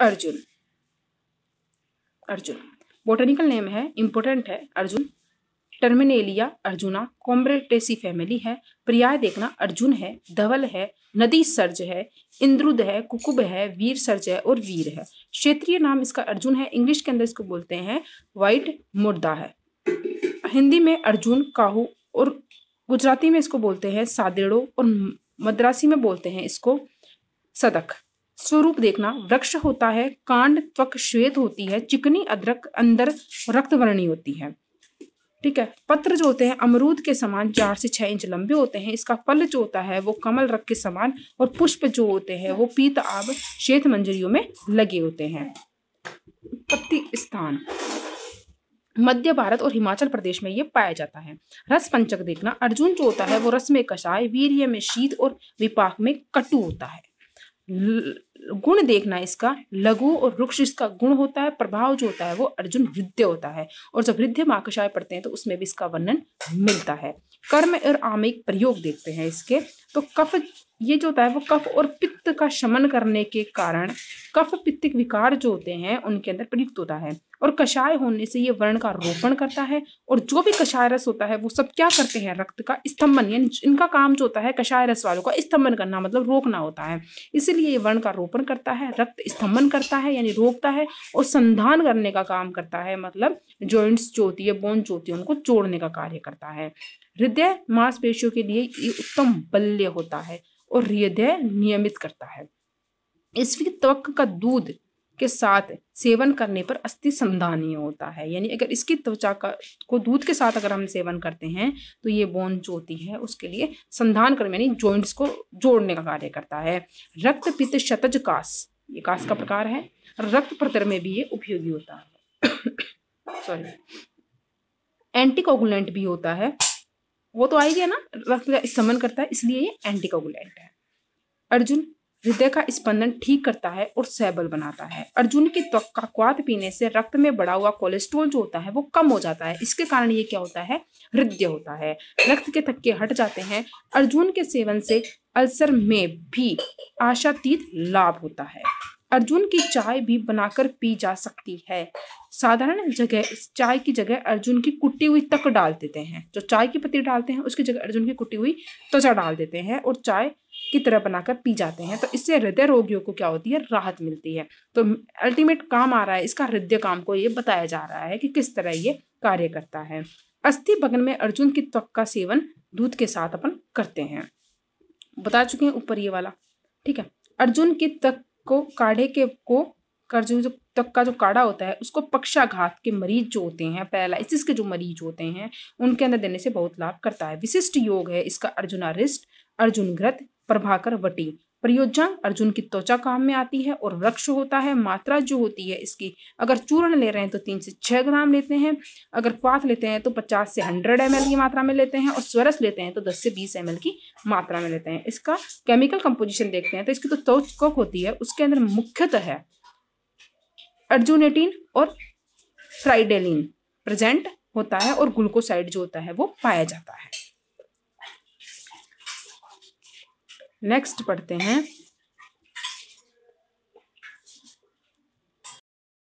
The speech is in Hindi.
अर्जुन अर्जुन बोटेनिकल नेम है इम्पोर्टेंट है Arjun Terminalia Arjuna Combretaceae family है पर्याय देखना अर्जुन है धवल है नदी सर्ज है इंद्रुद है कुकुब है वीर सर्ज है और वीर है क्षेत्रीय नाम इसका अर्जुन है इंग्लिश के अंदर इसको बोलते हैं वाइट मुर्दा है हिंदी में अर्जुन काहू और गुजराती में इसको बोलते हैं सादेड़ो और मद्रासी में बोलते हैं इसको सदक स्वरूप देखना वृक्ष होता है कांड त्वक श्वेत होती है चिकनी अदरक अंदर रक्तवर्णी होती है ठीक है पत्र जो होते हैं अमरूद के समान चार से छह इंच लंबे होते हैं इसका फल जो होता है वो कमल रख के समान और पुष्प जो होते हैं वो पीत आब श्वेत मंजरियों में लगे होते हैं उत्पत्ति स्थान मध्य भारत और हिमाचल प्रदेश में ये पाया जाता है रस पंचक देखना अर्जुन जो होता है वो रस में कषाय वीर्य में शीत और विपाक में कटु होता है गुण देखना इसका लघु और वृक्ष इसका गुण होता है प्रभाव जो होता है वो अर्जुन वृद्ध होता है और जब हृदय माकशाय पढ़ते हैं तो उसमें भी इसका वर्णन मिलता है कर्म और आमिक प्रयोग देखते हैं इसके तो कफ ये जो होता है वो कफ और पित्त का शमन करने के कारण कफ पित्तिक विकार जो होते हैं उनके अंदर प्रयुक्त होता है और कषाय होने से ये वर्ण का रोपण करता है और जो भी कषाय रस होता है वो सब क्या करते हैं रक्त का स्तंभन यानी इनका काम जो होता है कषाय रस वालों का स्तंभन करना मतलब रोकना होता है इसीलिए ये वर्ण का रोपण करता है रक्त स्तंभन करता है यानी रोकता है और संधान करने का काम करता है मतलब ज्वाइंट्स जो होती है बोन जो होती है उनको जोड़ने का कार्य करता है हृदय मांसपेशियों के लिए उत्तम बल्य होता है और हृदय नियमित करता है इसकी त्वक का दूध के साथ सेवन करने पर अस्थि संधानीय होता है यानी अगर इसकी त्वचा का को दूध के साथ अगर हम सेवन करते हैं तो ये बोन जो होती है उसके लिए संधान कर्म यानी जॉइंट्स को जोड़ने का कार्य करता है रक्त पित्त शतज कास ये कास का प्रकार है रक्त प्रतर में भी ये उपयोगी होता है सॉरी एंटीकोगुलेंट भी होता है वो तो आ गया ना रक्त स्तमन करता है इसलिए ये एंटीकोगुलेंट है अर्जुन हृदय का स्पंदन ठीक करता है और सैबल बनाता है अर्जुन की क्वात पीने से रक्त में बढ़ा हुआ कोलेस्ट्रोल जो होता है वो कम हो जाता है इसके कारण ये क्या होता है हृदय होता है रक्त के थक्के हट जाते हैं अर्जुन के सेवन से अल्सर में भी आशातीत लाभ होता है अर्जुन की चाय भी बनाकर पी जा सकती है साधारण जगह चाय की जगह अर्जुन की कुटी हुई तक डाल देते हैं जो चाय की पत्ती डालते हैं उसकी जगह अर्जुन की कुटी हुई त्वचा डाल देते हैं और चाय की तरह बनाकर पी जाते हैं तो इससे हृदय रोगियों को क्या होती है राहत मिलती है तो अल्टीमेट काम आ रहा है इसका हृदय काम को ये बताया जा रहा है कि किस तरह ये कार्य करता है अस्थि भगन में अर्जुन की त्वक का सेवन दूध के साथ अपन करते हैं बता चुके हैं ऊपर ये वाला ठीक है अर्जुन की तक को काढ़े के को कर जो तक का जो काढ़ा होता है उसको पक्षाघात के मरीज जो होते हैं पैरालाइसिस के जो मरीज होते हैं उनके अंदर देने से बहुत लाभ करता है विशिष्ट योग है इसका अर्जुनारिष्ट ग्रत प्रभाकर वटी प्रयोजा अर्जुन की त्वचा काम में आती है और वृक्ष होता है मात्रा जो होती है इसकी अगर चूर्ण ले रहे हैं तो तीन से छः ग्राम लेते हैं अगर पाथ लेते हैं तो पचास से हंड्रेड एम की मात्रा में लेते हैं और स्वरस लेते हैं तो दस से बीस एम की मात्रा में लेते हैं इसका केमिकल कंपोजिशन देखते हैं तो इसकी तो त्वच कक होती है उसके अंदर मुख्यतः है अर्जुनेटिन और फ्राइडेलिन प्रेजेंट होता है और ग्लूकोसाइड जो होता है वो पाया जाता है नेक्स्ट पढ़ते हैं